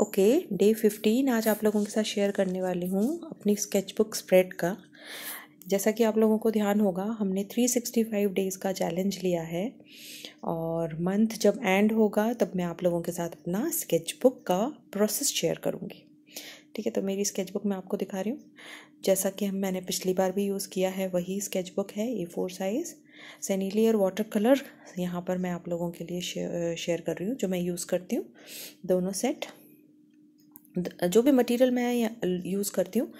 okay day fifteen आज आप लोगों के साथ शेयर करने वाली हूँ अपनी स्केचबुक स्प्रेड का जैसा कि आप लोगों को ध्यान होगा हमने 365 डेज़ का चैलेंज लिया है और मंथ जब एंड होगा तब मैं आप लोगों के साथ अपना स्केचबुक का प्रोसेस शेयर करूँगी ठीक है तो मेरी स्केचबुक मैं आपको दिखा रही हूँ जैसा कि हम मैंने पिछली बार भी यूज़ किया है वही स्केचबुक है A four size Sennelier water colour यहाँ पर मैं आप लोगों के लिए शेयर कर रही हूँ जो मैं यूज़ करती हूँ दोनों सेट जो भी मटेरियल मैं यूज़ करती हूँ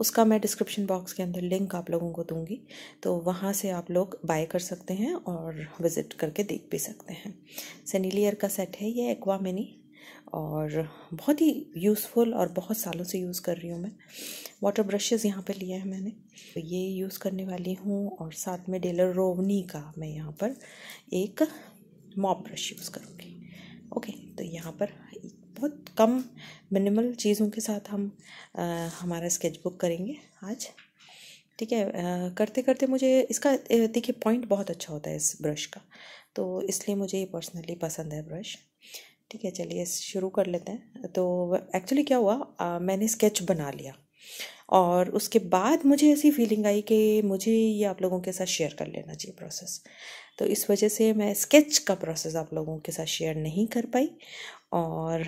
उसका मैं डिस्क्रिप्शन बॉक्स के अंदर लिंक आप लोगों को दूंगी तो वहाँ से आप लोग बाय कर सकते हैं और विज़िट करके देख भी सकते हैं सनीलियर का सेट है ये एक्वा मिनी और बहुत ही यूज़फुल और बहुत सालों से यूज़ कर रही हूँ मैं वाटर ब्रशेज़ यहाँ पर लिए हैं मैंने तो ये यूज़ करने वाली हूँ और साथ में डेलर रोवनी का मैं यहाँ पर एक मॉप ब्रश यूज़ करूँगी ओके तो यहाँ पर बहुत कम मिनिमल चीज़ों के साथ हम आ, हमारा बुक करेंगे आज ठीक है आ, करते करते मुझे इसका देखिए पॉइंट बहुत अच्छा होता है इस ब्रश का तो इसलिए मुझे ये पर्सनली पसंद है ब्रश ठीक है चलिए शुरू कर लेते हैं तो एक्चुअली क्या हुआ आ, मैंने स्केच बना लिया और उसके बाद मुझे ऐसी फीलिंग आई कि मुझे ये आप लोगों के साथ शेयर कर लेना चाहिए प्रोसेस तो इस वजह से मैं स्केच का प्रोसेस आप लोगों के साथ शेयर नहीं कर पाई और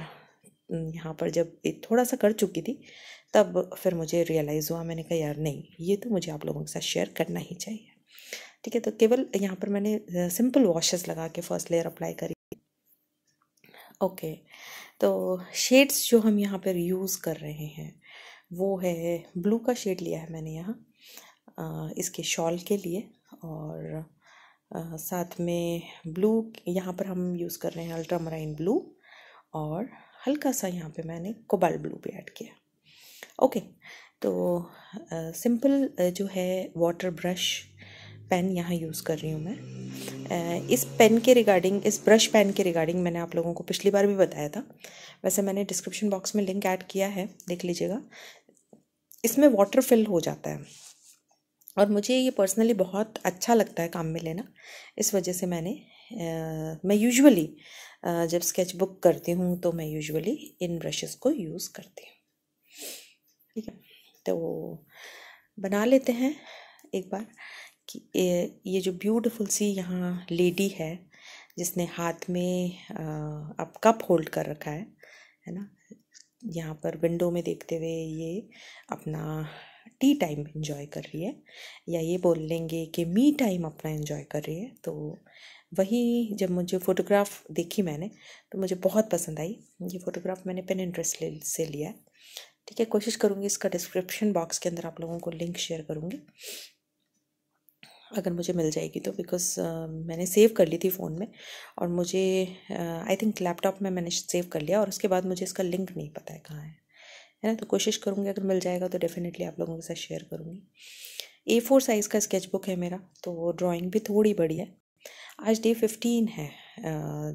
यहाँ पर जब थोड़ा सा कर चुकी थी तब फिर मुझे रियलाइज़ हुआ मैंने कहा यार नहीं ये तो मुझे आप लोगों के साथ शेयर करना ही चाहिए ठीक है तो केवल यहाँ पर मैंने सिंपल वॉशेस लगा के फर्स्ट लेयर अप्लाई करी ओके तो शेड्स जो हम यहाँ पर यूज़ कर रहे हैं वो है ब्लू का शेड लिया है मैंने यहाँ इसके शॉल के लिए और साथ में ब्लू यहाँ पर हम यूज़ कर रहे हैं अल्ट्रामराइन ब्लू और हल्का सा यहाँ पे मैंने कोबाल्ट ब्लू भी ऐड किया ओके तो सिंपल जो है वाटर ब्रश पेन यहाँ यूज़ कर रही हूँ मैं इस पेन के रिगार्डिंग इस ब्रश पेन के रिगार्डिंग मैंने आप लोगों को पिछली बार भी बताया था वैसे मैंने डिस्क्रिप्शन बॉक्स में लिंक ऐड किया है देख लीजिएगा इसमें वाटर फिल हो जाता है और मुझे ये पर्सनली बहुत अच्छा लगता है काम में लेना इस वजह से मैंने आ, मैं यूजुअली जब स्केच बुक करती हूँ तो मैं यूजुअली इन ब्रशेस को यूज़ करती हूँ ठीक है तो बना लेते हैं एक बार कि ये जो ब्यूटीफुल सी यहाँ लेडी है जिसने हाथ में अब कप होल्ड कर रखा है है ना यहाँ पर विंडो में देखते हुए ये अपना टी टाइम इन्जॉय कर रही है या ये बोल लेंगे कि मी टाइम अपना इन्जॉय कर रही है तो वही जब मुझे फ़ोटोग्राफ देखी मैंने तो मुझे बहुत पसंद आई ये फ़ोटोग्राफ मैंने पेन इंटरेस्ट ले से लिया है ठीक है कोशिश करूँगी इसका डिस्क्रिप्शन बॉक्स के अंदर आप लोगों को लिंक शेयर करूँगी अगर मुझे मिल जाएगी तो बिकॉज़ uh, मैंने सेव कर ली थी फ़ोन में और मुझे आई थिंक लैपटॉप में मैंने सेव कर लिया और उसके बाद मुझे इसका लिंक नहीं पता है कहाँ है है ना तो कोशिश करूँगी अगर मिल जाएगा तो डेफ़िनेटली आप लोगों के साथ शेयर करूँगी ए फोर साइज़ का स्केच बुक है मेरा तो ड्राइंग भी थोड़ी बड़ी है आज डे फिफ्टीन है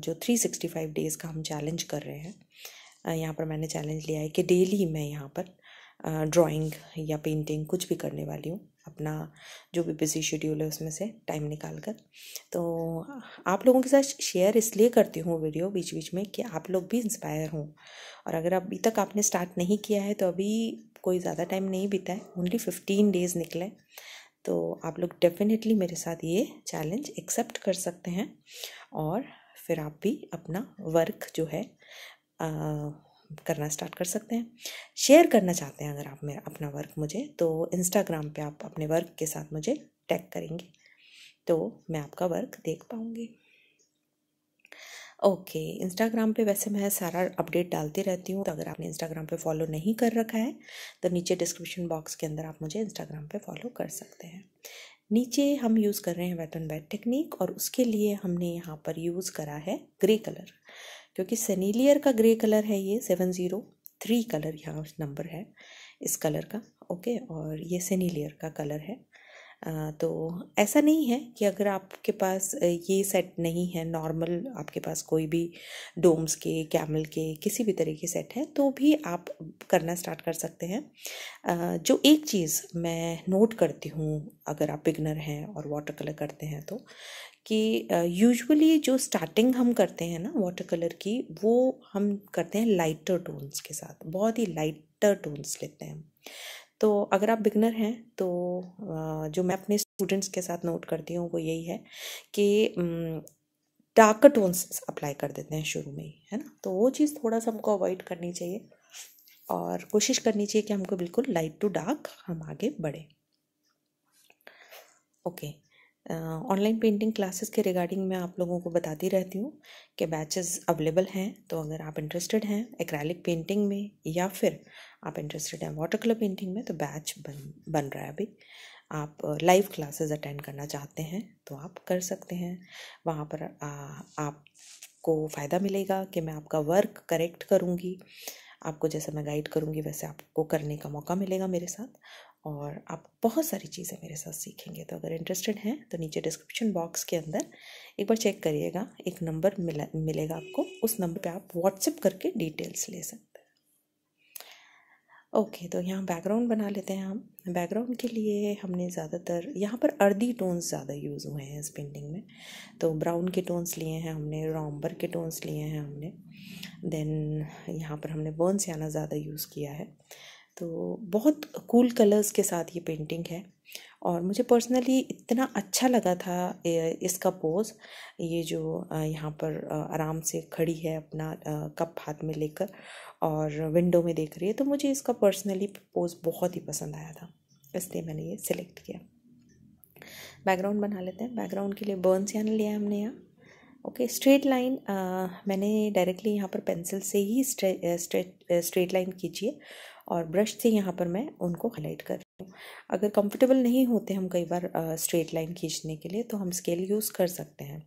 जो थ्री सिक्सटी फाइव डेज़ का हम चैलेंज कर रहे हैं यहाँ पर मैंने चैलेंज लिया है कि डेली मैं यहाँ पर ड्राइंग या पेंटिंग कुछ भी करने वाली हूँ अपना जो भी बिजी शेड्यूल है उसमें से टाइम निकाल कर तो आप लोगों के साथ शेयर इसलिए करती हूँ वीडियो बीच बीच में कि आप लोग भी इंस्पायर हों और अगर अभी तक आपने स्टार्ट नहीं किया है तो अभी कोई ज़्यादा टाइम नहीं बीता है ओनली फिफ्टीन डेज़ निकले तो आप लोग डेफिनेटली मेरे साथ ये चैलेंज एक्सेप्ट कर सकते हैं और फिर आप भी अपना वर्क जो है आ, करना स्टार्ट कर सकते हैं शेयर करना चाहते हैं अगर आप मेरा अपना वर्क मुझे तो इंस्टाग्राम पे आप अपने वर्क के साथ मुझे टैग करेंगे तो मैं आपका वर्क देख पाऊँगी ओके इंस्टाग्राम पे वैसे मैं सारा अपडेट डालती रहती हूँ तो अगर आपने इंस्टाग्राम पे फॉलो नहीं कर रखा है तो नीचे डिस्क्रिप्शन बॉक्स के अंदर आप मुझे इंस्टाग्राम पे फॉलो कर सकते हैं नीचे हम यूज़ कर रहे हैं वेट एंड वेट टेक्निक और उसके लिए हमने यहाँ पर यूज़ करा है ग्रे कलर क्योंकि सनीलियर का ग्रे कलर है ये सेवन ज़ीरो थ्री कलर यहाँ नंबर है इस कलर का ओके और ये सनीलियर का कलर है तो ऐसा नहीं है कि अगर आपके पास ये सेट नहीं है नॉर्मल आपके पास कोई भी डोम्स के कैमल के किसी भी तरह के सेट है तो भी आप करना स्टार्ट कर सकते हैं जो एक चीज़ मैं नोट करती हूँ अगर आप बिगनर हैं और वाटर कलर करते हैं तो कि यूजुअली जो स्टार्टिंग हम करते हैं ना वाटर कलर की वो हम करते हैं लाइटर टोन्स के साथ बहुत ही लाइटर टोन्स लेते हैं तो अगर आप बिगनर हैं तो जो मैं अपने स्टूडेंट्स के साथ नोट करती हूँ वो यही है कि डार्क टोन्स अप्लाई कर देते हैं शुरू में ही है ना तो वो चीज़ थोड़ा सा हमको अवॉइड करनी चाहिए और कोशिश करनी चाहिए कि हमको बिल्कुल लाइट टू डार्क हम आगे बढ़ें ओके ऑनलाइन पेंटिंग क्लासेस के रिगार्डिंग मैं आप लोगों को बताती रहती हूँ कि बैचेस अवेलेबल हैं तो अगर आप इंटरेस्टेड हैं एक्रैलिक पेंटिंग में या फिर आप इंटरेस्टेड हैं वाटर कलर पेंटिंग में तो बैच बन बन रहा है अभी आप लाइव क्लासेस अटेंड करना चाहते हैं तो आप कर सकते हैं वहाँ पर आ, आपको फ़ायदा मिलेगा कि मैं आपका वर्क करेक्ट करूँगी आपको जैसे मैं गाइड करूँगी वैसे आपको करने का मौका मिलेगा मेरे साथ और आप बहुत सारी चीज़ें मेरे साथ सीखेंगे तो अगर इंटरेस्टेड हैं तो नीचे डिस्क्रिप्शन बॉक्स के अंदर एक बार चेक करिएगा एक नंबर मिला मिलेगा आपको उस नंबर पे आप व्हाट्सएप करके डिटेल्स ले सकते ओके तो यहाँ बैकग्राउंड बना लेते हैं हम बैकग्राउंड के लिए हमने ज़्यादातर यहाँ पर अर्दी टोन्स ज़्यादा यूज़ हुए हैं इस पेंटिंग में तो ब्राउन के टोन्स लिए हैं हमने रॉम्बर के टोन्स लिए हैं हमने देन यहाँ पर हमने बर्न स्याना ज़्यादा यूज़ किया है तो बहुत कूल कलर्स के साथ ये पेंटिंग है और मुझे पर्सनली इतना अच्छा लगा था इसका पोज़ ये जो यहाँ पर आराम से खड़ी है अपना कप हाथ में लेकर और विंडो में देख रही है तो मुझे इसका पर्सनली पोज़ बहुत ही पसंद आया था इसलिए मैंने ये सिलेक्ट किया बैकग्राउंड बना लेते हैं बैकग्राउंड के लिए बर्न आने लिया हमने यहाँ ओके स्ट्रेट लाइन मैंने डायरेक्टली यहाँ पर पेंसिल से ही स्ट्रेट स्ट्रेट लाइन कीजिए और ब्रश से यहाँ पर मैं उनको हाईलाइट कर रही हूँ अगर कंफर्टेबल नहीं होते हम कई बार स्ट्रेट लाइन खींचने के लिए तो हम स्केल यूज़ कर सकते हैं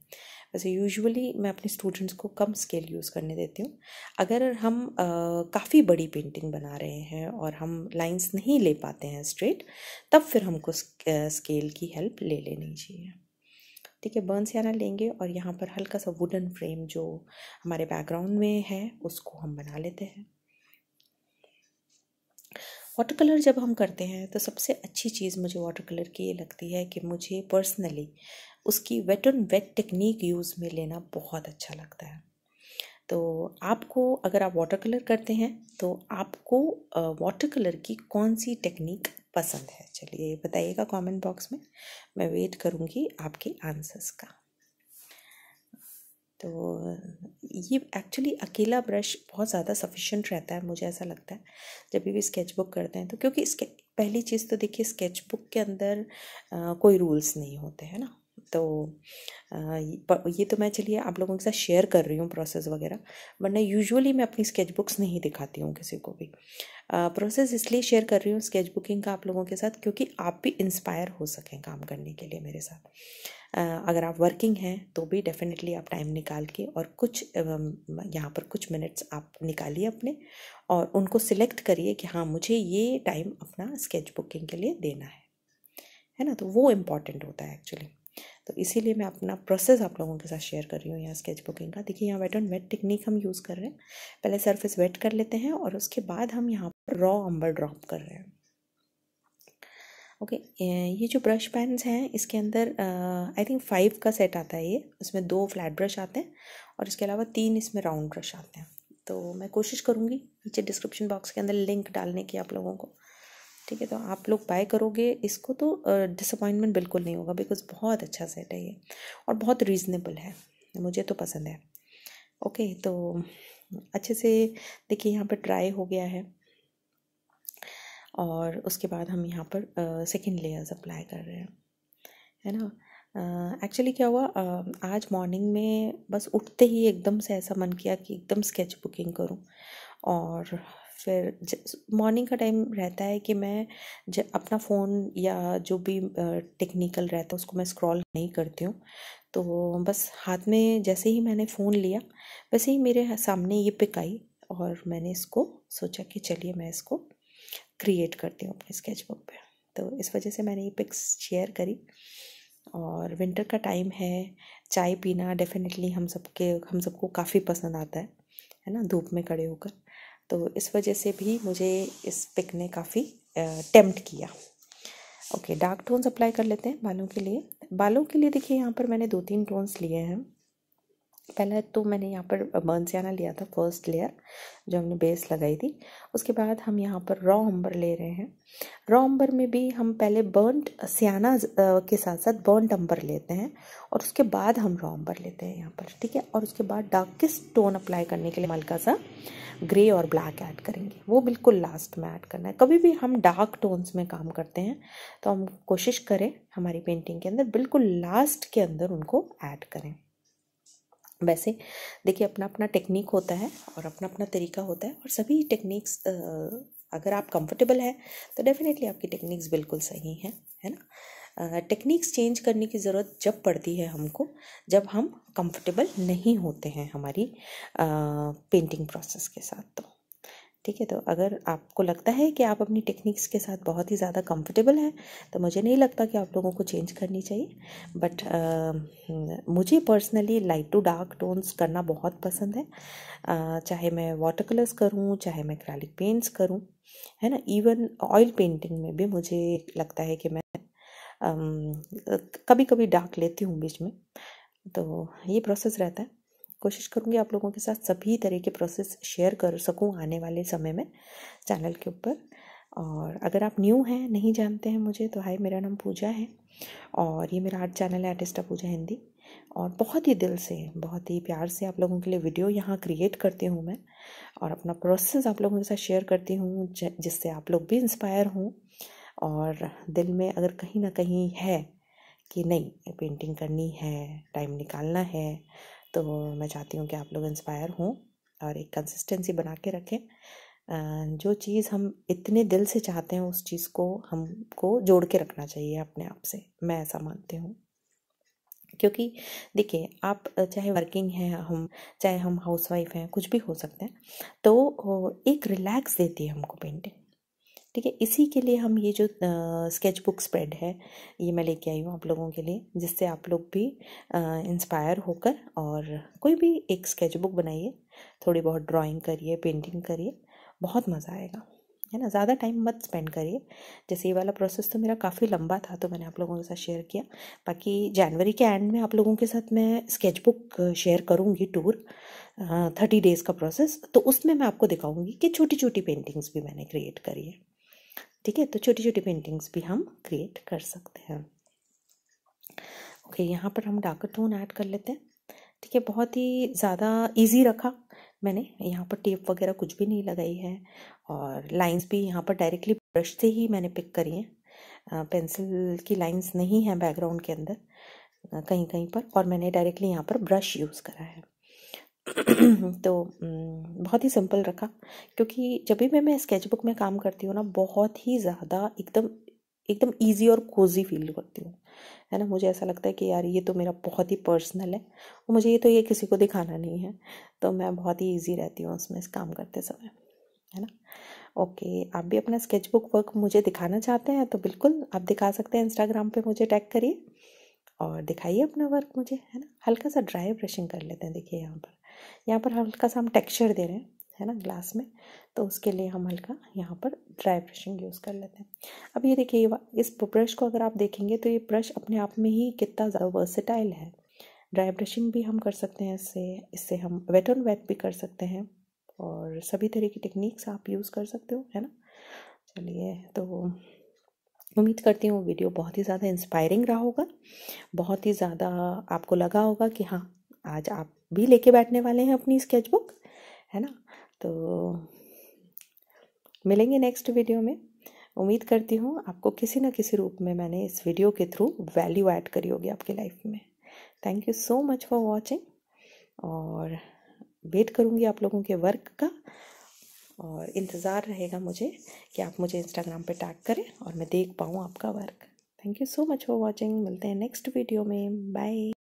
वैसे यूजुअली मैं अपने स्टूडेंट्स को कम स्केल यूज़ करने देती हूँ अगर हम काफ़ी बड़ी पेंटिंग बना रहे हैं और हम लाइंस नहीं ले पाते हैं स्ट्रेट तब फिर हमको स्केल की हेल्प ले लेनी चाहिए ठीक है बर्न सियाना लेंगे और यहाँ पर हल्का सा वुडन फ्रेम जो हमारे बैकग्राउंड में है उसको हम बना लेते हैं वाटर कलर जब हम करते हैं तो सबसे अच्छी चीज़ मुझे वाटर कलर की ये लगती है कि मुझे पर्सनली उसकी wet on wet technique use में लेना बहुत अच्छा लगता है तो आपको अगर आप वाटर कलर करते हैं तो आपको वाटर कलर की कौन सी टेक्निक पसंद है चलिए बताइएगा कमेंट बॉक्स में मैं वेट करूँगी आपके आंसर्स का तो ये एक्चुअली अकेला ब्रश बहुत ज़्यादा सफिशेंट रहता है मुझे ऐसा लगता है जब भी स्केच बुक करते हैं तो क्योंकि इसके पहली चीज़ तो देखिए स्केच बुक के अंदर आ, कोई रूल्स नहीं होते हैं ना तो ये तो मैं चलिए आप लोगों के साथ शेयर कर रही हूँ प्रोसेस वगैरह वरना यूजुअली मैं अपनी स्केच बुक्स नहीं दिखाती हूँ किसी को भी प्रोसेस इसलिए शेयर कर रही हूँ स्केच बुकिंग का आप लोगों के साथ क्योंकि आप भी इंस्पायर हो सकें काम करने के लिए मेरे साथ अगर आप वर्किंग हैं तो भी डेफिनेटली आप टाइम निकाल के और कुछ यहाँ पर कुछ मिनट्स आप निकालिए अपने और उनको सिलेक्ट करिए कि हाँ मुझे ये टाइम अपना स्केच बुकिंग के लिए देना है है ना तो वो इम्पॉर्टेंट होता है एक्चुअली तो इसीलिए मैं अपना प्रोसेस आप लोगों के साथ शेयर कर रही हूँ यहाँ स्केच बुकिंग का देखिए यहाँ वेट ऑन वेट टेक्निक हम यूज़ कर रहे हैं पहले सरफेस वेट कर लेते हैं और उसके बाद हम यहाँ पर रॉ अम्बर ड्रॉप कर रहे हैं ओके ये जो ब्रश पेन्स हैं इसके अंदर आई थिंक फाइव का सेट आता है ये उसमें दो फ्लैट ब्रश आते हैं और इसके अलावा तीन इसमें राउंड ब्रश आते हैं तो मैं कोशिश करूँगी नीचे डिस्क्रिप्शन बॉक्स के अंदर लिंक डालने की आप लोगों को ठीक है तो आप लोग बाय करोगे इसको तो डिसअपॉइंटमेंट बिल्कुल नहीं होगा बिकॉज बहुत अच्छा सेट है ये और बहुत रीज़नेबल है मुझे तो पसंद है ओके तो अच्छे से देखिए यहाँ पर ड्राई हो गया है और उसके बाद हम यहाँ पर सेकेंड लेयर्स अप्लाई कर रहे हैं है ना एक्चुअली uh, क्या हुआ uh, आज मॉर्निंग में बस उठते ही एकदम से ऐसा मन किया कि एकदम स्केच बुकिंग करूं और फिर मॉर्निंग का टाइम रहता है कि मैं अपना फ़ोन या जो भी टेक्निकल रहता है उसको मैं स्क्रॉल नहीं करती हूँ तो बस हाथ में जैसे ही मैंने फ़ोन लिया वैसे ही मेरे सामने ये पिक आई और मैंने इसको सोचा कि चलिए मैं इसको क्रिएट करती हूँ अपने स्केचबुक पे तो इस वजह से मैंने ये पिक्स शेयर करी और विंटर का टाइम है चाय पीना डेफिनेटली हम सबके हम सबको काफ़ी पसंद आता है है ना धूप में खड़े होकर तो इस वजह से भी मुझे इस पिक ने काफ़ी टेम्प्ट किया ओके डार्क टोन्स अप्लाई कर लेते हैं बालों के लिए बालों के लिए देखिए यहाँ पर मैंने दो तीन टोन्स लिए हैं पहला तो मैंने यहाँ पर बर्नसियाना लिया था फर्स्ट लेयर जो हमने बेस लगाई थी उसके बाद हम यहाँ पर रॉ अम्बर ले रहे हैं रॉ अम्बर में भी हम पहले बर्नड सियाना के साथ साथ बर्नड अम्बर लेते हैं और उसके बाद हम रॉ अम्बर लेते हैं यहाँ पर ठीक है और उसके बाद डार्केस्ट टोन अप्लाई करने के लिए हल्का सा ग्रे और ब्लैक ऐड करेंगे वो बिल्कुल लास्ट में ऐड करना है कभी भी हम डार्क टोन्स में काम करते हैं तो हम कोशिश करें हमारी पेंटिंग के अंदर बिल्कुल लास्ट के अंदर उनको ऐड करें वैसे देखिए अपना अपना टेक्निक होता है और अपना अपना तरीका होता है और सभी टेक्निक्स अगर आप कंफर्टेबल हैं तो डेफिनेटली आपकी टेक्निक्स बिल्कुल सही हैं है ना टेक्निक्स चेंज करने की ज़रूरत जब पड़ती है हमको जब हम कंफर्टेबल नहीं होते हैं हमारी पेंटिंग प्रोसेस के साथ तो ठीक है तो अगर आपको लगता है कि आप अपनी टेक्निक्स के साथ बहुत ही ज़्यादा कंफर्टेबल हैं तो मुझे नहीं लगता कि आप लोगों को चेंज करनी चाहिए बट uh, हम्म, मुझे personally light to dark tones करना बहुत पसंद है uh, चाहे मैं वाटर कलर्स करूँ चाहे मैं क्रैलिक पेंट्स करूँ है ना इवन ऑयल पेंटिंग में भी मुझे लगता है कि मैं कभी कभी डार्क लेती हूँ बीच में तो ये प्रोसेस रहता है कोशिश करूँगी आप लोगों के साथ सभी तरह के प्रोसेस शेयर कर सकूँ आने वाले समय में चैनल के ऊपर और अगर आप न्यू हैं नहीं जानते हैं मुझे तो हाय मेरा नाम पूजा है और ये मेरा आर्ट चैनल है आर्टिस्टा पूजा हिंदी और बहुत ही दिल से बहुत ही प्यार से आप लोगों के लिए वीडियो यहाँ क्रिएट करती हूँ मैं और अपना प्रोसेस आप लोगों के साथ शेयर करती हूँ जिससे आप लोग भी इंस्पायर हों और दिल में अगर कहीं ना कहीं है कि नहीं पेंटिंग करनी है टाइम निकालना है तो मैं चाहती हूँ कि आप लोग इंस्पायर हों और एक कंसिस्टेंसी बना के रखें जो चीज़ हम इतने दिल से चाहते हैं उस चीज़ को हमको जोड़ के रखना चाहिए अपने आप से मैं ऐसा मानती हूँ क्योंकि देखिए आप चाहे वर्किंग हैं हम चाहे हम हाउसवाइफ हैं कुछ भी हो सकते हैं तो एक रिलैक्स देती है हमको पेंटिंग ठीक है इसी के लिए हम ये जो स्केच बुक स्प्रेड है ये मैं लेके आई हूँ आप लोगों के लिए जिससे आप लोग भी इंस्पायर होकर और कोई भी एक स्केच बुक बनाइए थोड़ी बहुत ड्राइंग करिए पेंटिंग करिए बहुत मज़ा आएगा है ना ज़्यादा टाइम मत स्पेंड करिए जैसे ये वाला प्रोसेस तो मेरा काफ़ी लंबा था तो मैंने आप लोगों के साथ शेयर किया बाकी जनवरी के एंड में आप लोगों के साथ मैं स्केच बुक शेयर करूँगी टूर थर्टी डेज़ का प्रोसेस तो उसमें मैं आपको दिखाऊँगी कि छोटी छोटी पेंटिंग्स भी मैंने क्रिएट करी है ठीक है तो छोटी छोटी पेंटिंग्स भी हम क्रिएट कर सकते हैं ओके यहाँ पर हम डार्कर टोन ऐड कर लेते हैं ठीक है बहुत ही ज़्यादा इजी रखा मैंने यहाँ पर टेप वगैरह कुछ भी नहीं लगाई है और लाइंस भी यहाँ पर डायरेक्टली ब्रश से ही मैंने पिक करी हैं पेंसिल की लाइंस नहीं है बैकग्राउंड के अंदर कहीं कहीं पर और मैंने डायरेक्टली यहाँ पर ब्रश यूज़ करा है तो बहुत ही सिंपल रखा क्योंकि जब भी मैं मैं स्केचबुक में काम करती हूँ ना बहुत ही ज़्यादा एकदम एकदम ईजी और कोजी फील करती हूँ है ना मुझे ऐसा लगता है कि यार ये तो मेरा बहुत ही पर्सनल है और मुझे ये तो ये किसी को दिखाना नहीं है तो मैं बहुत ही ईजी रहती हूँ उसमें काम करते समय है ना ओके आप भी अपना स्केचबुक वर्क मुझे दिखाना चाहते हैं तो बिल्कुल आप दिखा सकते हैं इंस्टाग्राम पे मुझे टैग करिए और दिखाइए अपना वर्क मुझे है ना हल्का सा ड्राई ब्रशिंग कर लेते हैं देखिए यहाँ पर यहाँ पर हल्का सा हम टेक्सचर दे रहे हैं है ना ग्लास में तो उसके लिए हम हल्का यहाँ पर ड्राई ब्रशिंग यूज़ कर लेते हैं अब ये देखिए इस ब्रश को अगर आप देखेंगे तो ये ब्रश अपने आप में ही कितना ज़्यादा वर्सेटाइल है ड्राई ब्रशिंग भी हम कर सकते हैं इससे इससे हम वेट ऑन वेट भी कर सकते हैं और सभी तरह की टेक्निक्स आप यूज़ कर सकते हो है ना चलिए तो उम्मीद करती हूँ वीडियो बहुत ही ज़्यादा इंस्पायरिंग रहा होगा बहुत ही ज़्यादा आपको लगा होगा कि हाँ आज आप भी लेके बैठने वाले हैं अपनी स्केचबुक है ना तो मिलेंगे नेक्स्ट वीडियो में उम्मीद करती हूँ आपको किसी ना किसी रूप में मैंने इस वीडियो के थ्रू वैल्यू ऐड करी होगी आपकी लाइफ में thank you so much for watching और वेट करूँगी आप लोगों के वर्क का और इंतज़ार रहेगा मुझे कि आप मुझे इंस्टाग्राम पे टैग करें और मैं देख पाऊँ आपका work thank you so much for watching मिलते हैं नेक्स्ट वीडियो में बाय